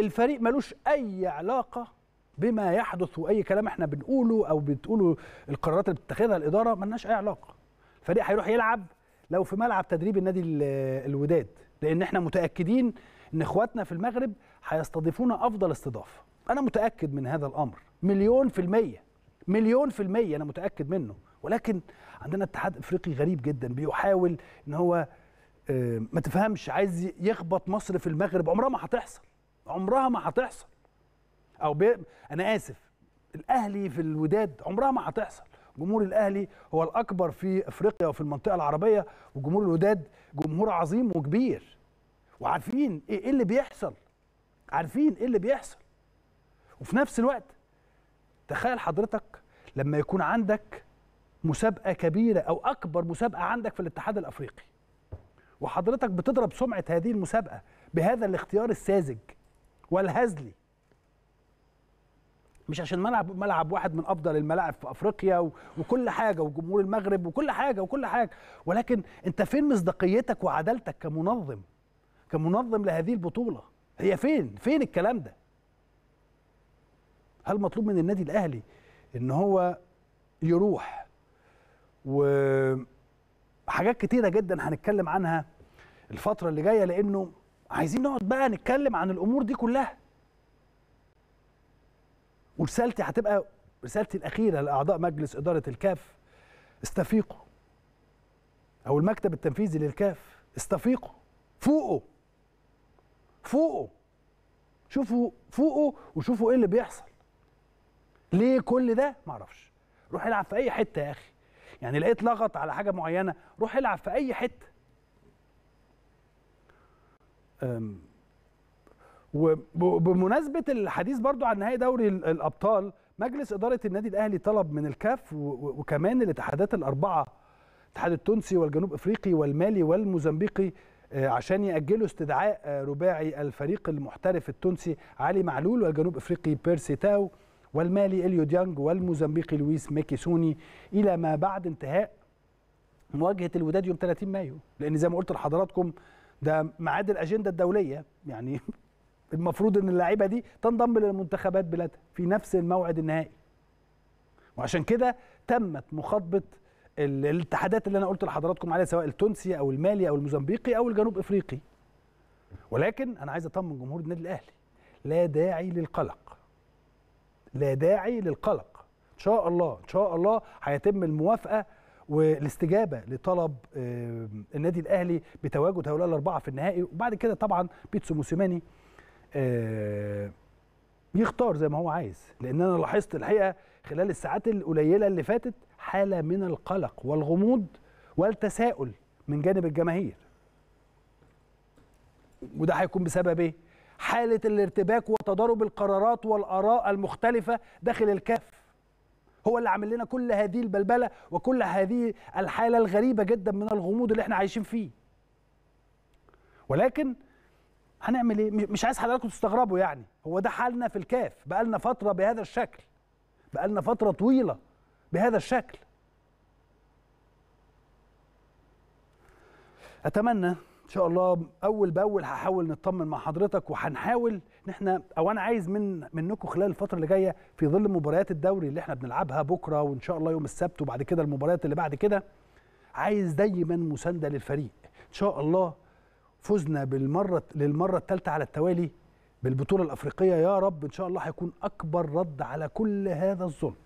الفريق ملوش اي علاقه بما يحدث واي كلام احنا بنقوله او بتقوله القرارات اللي بتتخذها الاداره ملناش اي علاقه الفريق هيروح يلعب لو في ملعب تدريب النادي الوداد لان احنا متاكدين ان اخواتنا في المغرب هيستضيفونا افضل استضافه انا متاكد من هذا الامر مليون في الميه مليون في الميه انا متاكد منه ولكن عندنا اتحاد افريقي غريب جدا بيحاول ان هو آه، ما تفهمش عايز يخبط مصر في المغرب عمرها ما هتحصل عمرها ما هتحصل او بي... انا اسف الاهلي في الوداد عمرها ما هتحصل جمهور الاهلي هو الاكبر في افريقيا وفي المنطقه العربيه وجمهور الوداد جمهور عظيم وكبير وعارفين إيه،, ايه اللي بيحصل عارفين ايه اللي بيحصل وفي نفس الوقت تخيل حضرتك لما يكون عندك مسابقه كبيره او اكبر مسابقه عندك في الاتحاد الافريقي وحضرتك بتضرب سمعه هذه المسابقه بهذا الاختيار الساذج والهزلي مش عشان ملعب ملعب واحد من افضل الملاعب في افريقيا وكل حاجه وجمهور المغرب وكل حاجه وكل حاجه ولكن انت فين مصداقيتك وعدالتك كمنظم كمنظم لهذه البطوله هي فين فين الكلام ده هل مطلوب من النادي الاهلي ان هو يروح وحاجات كتيره جدا هنتكلم عنها الفتره اللي جايه لانه عايزين نقعد بقى نتكلم عن الامور دي كلها ورسالتي هتبقى رسالتي الاخيره لاعضاء مجلس اداره الكاف استفيقوا او المكتب التنفيذي للكاف استفيقوا فوقوا فوقوا شوفوا فوقوا وشوفوا ايه اللي بيحصل ليه كل ده معرفش روح العب في اي حته يا اخي يعني لقيت لغط على حاجه معينه روح العب في اي حته وبمناسبه الحديث برضو عن نهائي دوري الابطال مجلس اداره النادي الاهلي طلب من الكاف وكمان الاتحادات الاربعه الاتحاد التونسي والجنوب افريقي والمالي والموزمبيقي آه، عشان يأجلوا استدعاء آه، رباعي الفريق المحترف التونسي علي معلول والجنوب افريقي بيرسي تاو والمالي اليو ديانج والموزمبيقي لويس ميكيسوني الى ما بعد انتهاء مواجهه الوداد يوم 30 مايو لان زي ما قلت لحضراتكم ده ميعاد الاجنده الدوليه يعني المفروض ان اللعيبه دي تنضم للمنتخبات بلادها في نفس الموعد النهائي وعشان كده تمت مخاطبه الاتحادات اللي انا قلت لحضراتكم عليها سواء التونسي او المالي او الموزمبيقي او الجنوب افريقي ولكن انا عايز اطمن جمهور النادي الاهلي لا داعي للقلق لا داعي للقلق ان شاء الله ان شاء الله هيتم الموافقه والاستجابه لطلب آه، النادي الاهلي بتواجد هؤلاء الاربعه في النهائي وبعد كده طبعا بيتسو موسيماني آه، يختار زي ما هو عايز لان انا لاحظت الحقيقه خلال الساعات القليله اللي فاتت حاله من القلق والغموض والتساؤل من جانب الجماهير وده هيكون بسبب ايه حاله الارتباك وتضارب القرارات والاراء المختلفه داخل الكاف هو اللي عامل لنا كل هذه البلبله وكل هذه الحاله الغريبه جدا من الغموض اللي احنا عايشين فيه ولكن هنعمل ايه مش عايز حضراتكم تستغربوا يعني هو ده حالنا في الكاف بقالنا فتره بهذا الشكل بقالنا فتره طويله بهذا الشكل اتمنى ان شاء الله اول باول هحاول نطمن مع حضرتك وهنحاول ان احنا او انا عايز من منكم خلال الفتره اللي جايه في ظل مباريات الدوري اللي احنا بنلعبها بكره وان شاء الله يوم السبت وبعد كده المباريات اللي بعد كده عايز دايما مسانده للفريق ان شاء الله فزنا بالمره للمره الثالثه على التوالي بالبطوله الافريقيه يا رب ان شاء الله هيكون اكبر رد على كل هذا الظلم